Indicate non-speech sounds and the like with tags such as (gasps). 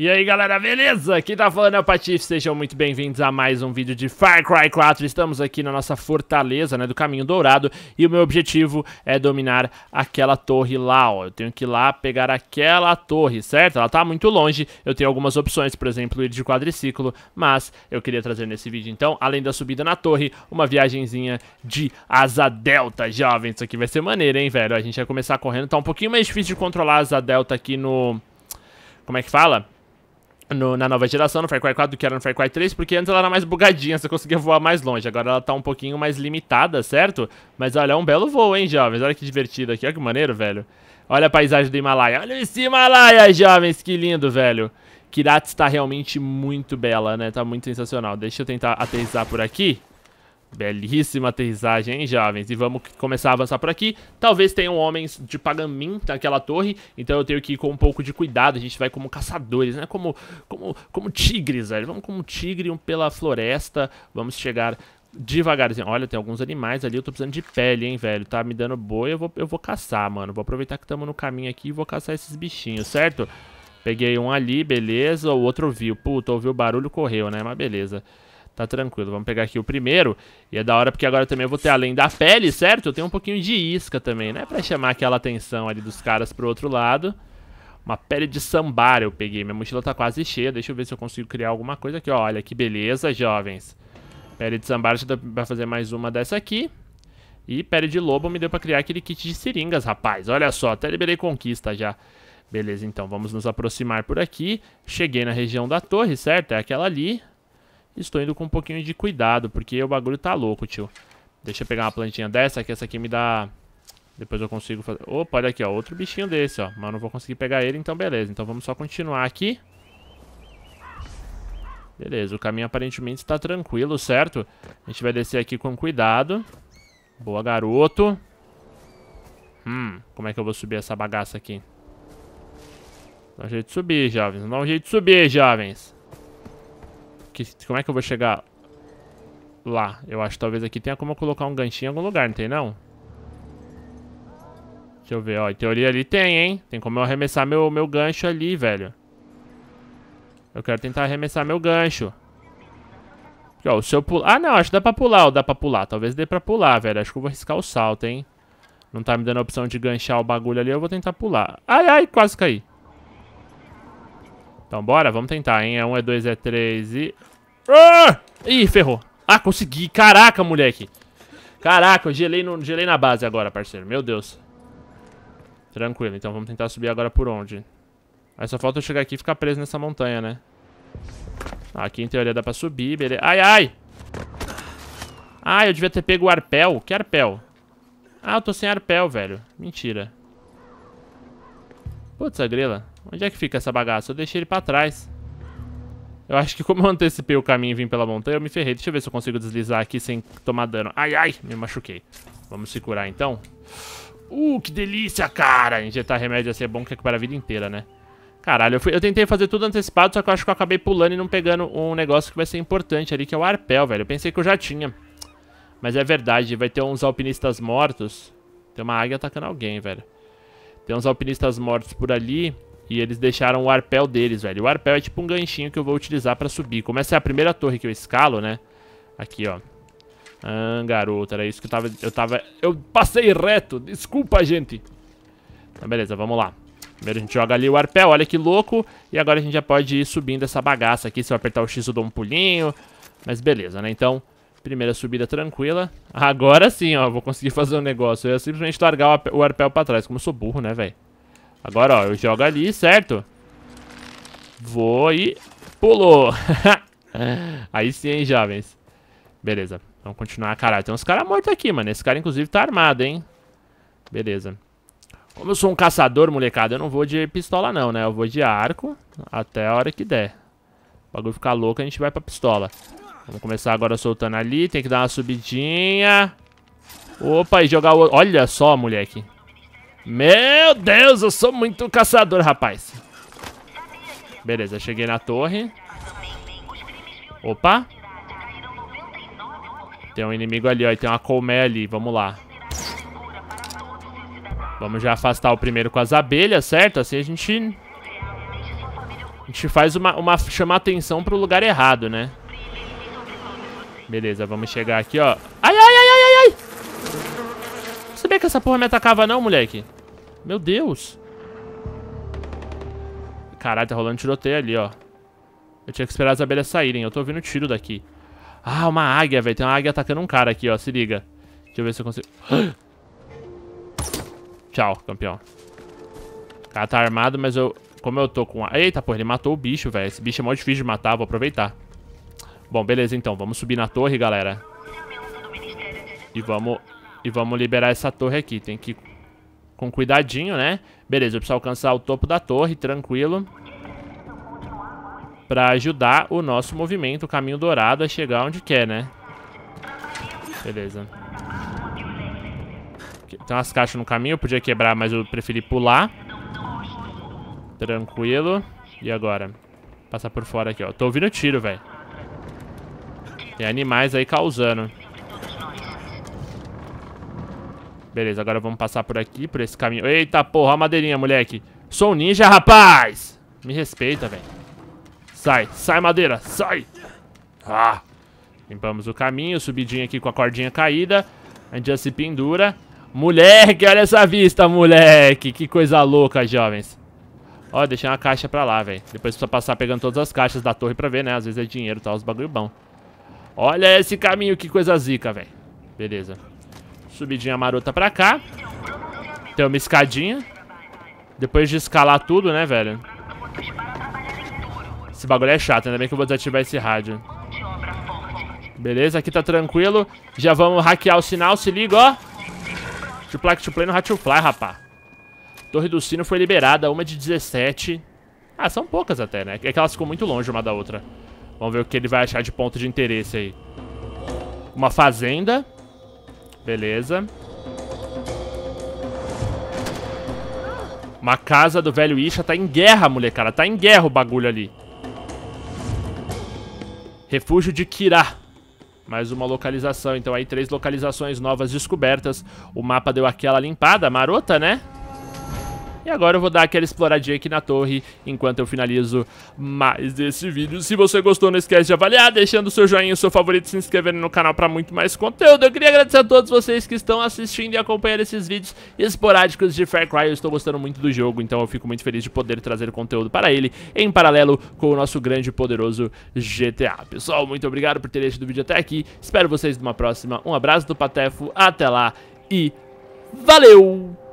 E aí galera, beleza? Quem tá falando é o Patife, sejam muito bem-vindos a mais um vídeo de Far Cry 4 Estamos aqui na nossa fortaleza, né, do Caminho Dourado E o meu objetivo é dominar aquela torre lá, ó Eu tenho que ir lá pegar aquela torre, certo? Ela tá muito longe, eu tenho algumas opções, por exemplo, ir de quadriciclo Mas eu queria trazer nesse vídeo, então, além da subida na torre Uma viagenzinha de asa delta, jovens Isso aqui vai ser maneiro, hein, velho? A gente vai começar correndo Tá um pouquinho mais difícil de controlar a asa delta aqui no... Como é que fala? no, na nova geração, no Far Cry 4, do que era no Far Cry 3, porque antes ela era mais bugadinha, você conseguia voar mais longe. Agora ela tá um pouquinho mais limitada, certo? Mas olha, é um belo voo, hein, jovens? Olha que divertido aqui, olha que maneiro, velho. Olha a paisagem do Himalaia. Olha esse Himalaia, jovens, que lindo, velho. Kirats tá realmente muito bela, né? Tá muito sensacional. Deixa eu tentar aterrissar por aqui. Belíssima aterrissagem, hein, jovens? E vamos começar a avançar por aqui. Talvez tenham homens de Pagamin naquela torre, então eu tenho que ir com um pouco de cuidado. A gente vai como caçadores, né? Como, como, como tigres, velho. Vamos como tigre um pela floresta. Vamos chegar devagarzinho. Olha, tem alguns animais ali. Eu tô precisando de pele, hein, velho. Tá me dando boi, eu vou, eu vou caçar, mano. Vou aproveitar que estamos no caminho aqui e vou caçar esses bichinhos, certo? Peguei um ali, beleza. O outro viu. Puta, ouviu o barulho, correu, né? Mas beleza. Beleza. Tá tranquilo, vamos pegar aqui o primeiro. E é da hora porque agora também eu vou ter, além da pele, certo? Eu tenho um pouquinho de isca também, né? Pra chamar aquela atenção ali dos caras pro outro lado. Uma pele de sambar eu peguei. Minha mochila tá quase cheia. Deixa eu ver se eu consigo criar alguma coisa aqui. olha que beleza, jovens. Pele de sambar já dá pra fazer mais uma dessa aqui. E pele de lobo me deu pra criar aquele kit de seringas, rapaz. Olha só, até liberei conquista já. Beleza, então vamos nos aproximar por aqui. Cheguei na região da torre, certo? É aquela ali. Estou indo com um pouquinho de cuidado, porque o bagulho tá louco, tio. Deixa eu pegar uma plantinha dessa, que essa aqui me dá... Depois eu consigo fazer... Opa, olha aqui, ó. Outro bichinho desse, ó. Mas não vou conseguir pegar ele, então beleza. Então vamos só continuar aqui. Beleza, o caminho aparentemente está tranquilo, certo? A gente vai descer aqui com cuidado. Boa, garoto. Hum, como é que eu vou subir essa bagaça aqui? Dá um jeito de subir, jovens. Dá um jeito de subir, jovens que, como é que eu vou chegar lá? Eu acho que talvez aqui tenha como eu colocar um ganchinho em algum lugar, não tem não? Deixa eu ver, ó. Em teoria ali tem, hein? Tem como eu arremessar meu, meu gancho ali, velho. Eu quero tentar arremessar meu gancho. Aqui, ó, se eu pular... Ah, não, acho que dá pra pular, ó, dá pra pular. Talvez dê pra pular, velho. Acho que eu vou arriscar o salto, hein? Não tá me dando a opção de ganchar o bagulho ali, eu vou tentar pular. Ai, ai, quase caí. Então bora, vamos tentar, hein? É 1, um, é 2, é 3 e... Ah! Ih, ferrou. Ah, consegui. Caraca, moleque. Caraca, eu gelei, no, gelei na base agora, parceiro. Meu Deus. Tranquilo, então vamos tentar subir agora por onde? Aí só falta eu chegar aqui e ficar preso nessa montanha, né? Aqui em teoria dá pra subir, beleza. Ai, ai! Ah, eu devia ter pego o arpel. Que arpel? Ah, eu tô sem arpel, velho. Mentira. Putz, a grila. Onde é que fica essa bagaça? Eu deixei ele pra trás. Eu acho que como eu antecipei o caminho e vim pela montanha, eu me ferrei. Deixa eu ver se eu consigo deslizar aqui sem tomar dano. Ai, ai, me machuquei. Vamos se curar, então. Uh, que delícia, cara! Injetar remédio assim é bom que é para a vida inteira, né? Caralho, eu, fui, eu, tentei fazer tudo antecipado, só que eu acho que eu acabei pulando e não pegando um negócio que vai ser importante ali, que é o arpel, velho. Eu pensei que eu já tinha. Mas é verdade, vai ter uns alpinistas mortos. Tem uma águia atacando alguém, velho. Tem uns alpinistas mortos por ali e eles deixaram o arpel deles, velho. O arpel é tipo um ganchinho que eu vou utilizar pra subir. Como essa é a primeira torre que eu escalo, né? Aqui, ó. Ah, garoto, era isso que eu tava... Eu, tava, eu passei reto, desculpa, gente. Então, beleza, vamos lá. Primeiro a gente joga ali o arpel, olha que louco. E agora a gente já pode ir subindo essa bagaça aqui. Se eu apertar o X eu dou um pulinho. Mas beleza, né? Então, Primeira subida tranquila. Agora sim, ó, vou conseguir fazer um negócio. Eu ia simplesmente largar o arpel pra trás, como eu sou burro, né, velho? Agora, ó, eu jogo ali, certo? Vou e... Pulou! (laughs) Aí sim, hein, jovens. Beleza, vamos continuar. Caralho, tem uns caras mortos aqui, mano. Esse cara, inclusive, tá armado, hein? Beleza. Como eu sou um caçador, molecada, eu não vou de pistola não, né? Eu vou de arco até a hora que der. O bagulho ficar louco, a gente vai pra pistola. Vamos começar agora soltando ali. Tem que dar uma subidinha. Opa, e jogar o... Olha só, moleque. Meu Deus, eu sou muito caçador, rapaz. Beleza, cheguei na torre. Opa. Tem um inimigo ali, ó. E tem uma colmeia ali. Vamos lá. Vamos já afastar o primeiro com as abelhas, certo? Assim a gente... A gente faz uma... uma chamar atenção pro lugar errado, né? Beleza, vamos chegar aqui, ó. Ai, ai, ai, ai, ai, ai. Não sabia que essa porra me atacava não, moleque. Meu Deus. Caralho, tá rolando tiroteio ali, ó. Eu tinha que esperar as abelhas saírem. Eu tô ouvindo tiro daqui. Ah, uma águia, velho. Tem uma águia atacando um cara aqui, ó. Se liga. Deixa eu ver se eu consigo... (gasps) Tchau, campeão. O cara tá armado, mas eu... Como eu tô com... Eita, pô, ele matou o bicho, velho. Esse bicho é mó difícil de matar. Vou aproveitar. Bom, beleza, então. Vamos subir na torre, galera. E vamos, e vamos liberar essa torre aqui. Tem que ir com cuidadinho, né? Beleza, eu preciso alcançar o topo da torre, tranquilo. Pra ajudar o nosso movimento, o caminho dourado, a chegar onde quer, né? Beleza. Tem umas caixas no caminho, eu podia quebrar, mas eu preferi pular. Tranquilo. E agora? Passar por fora aqui, ó. Tô ouvindo tiro, velho. Tem é animais aí causando. Beleza, agora vamos passar por aqui, por esse caminho. Eita porra, a madeirinha, moleque. Sou um ninja, rapaz! Me respeita, velho. Sai, sai, madeira, sai! Ah! Limpamos o caminho, subidinha aqui com a cordinha caída. A gente já se pendura. Moleque, olha essa vista, moleque. Que coisa louca, jovens. Ó, deixei uma caixa pra lá, velho. Depois precisa passar pegando todas as caixas da torre pra ver, né? Às vezes é dinheiro, tá? Os bagulho bom. Olha esse caminho, que coisa zica, velho. Beleza. Subidinha marota pra cá. Tem uma escadinha. Depois de escalar tudo, né, velho? Esse bagulho é chato, ainda bem que eu vou desativar esse rádio. Beleza, aqui tá tranquilo. Já vamos hackear o sinal, se liga, ó. To play, to play no to fly, rapá. Torre do sino foi liberada, uma de 17. Ah, são poucas até, né? É que elas ficam muito longe uma da outra. Vamos ver o que ele vai achar de ponto de interesse aí. Uma fazenda. Beleza. Uma casa do velho Isha. Tá em guerra, molecada. Tá em guerra o bagulho ali. Refúgio de Kirá. Mais uma localização. Então aí três localizações novas descobertas. O mapa deu aquela limpada, marota, né? E agora eu vou dar aquela exploradinha aqui na torre enquanto eu finalizo mais desse vídeo. Se você gostou, não esquece de avaliar, deixando o seu joinha, o seu favorito, se inscrevendo no canal para muito mais conteúdo. Eu queria agradecer a todos vocês que estão assistindo e acompanhando esses vídeos esporádicos de Far Cry. Eu estou gostando muito do jogo, então eu fico muito feliz de poder trazer conteúdo para ele em paralelo com o nosso grande e poderoso GTA. Pessoal, muito obrigado por ter assistido o vídeo até aqui. Espero vocês numa próxima. Um abraço do Patefo, até lá e valeu!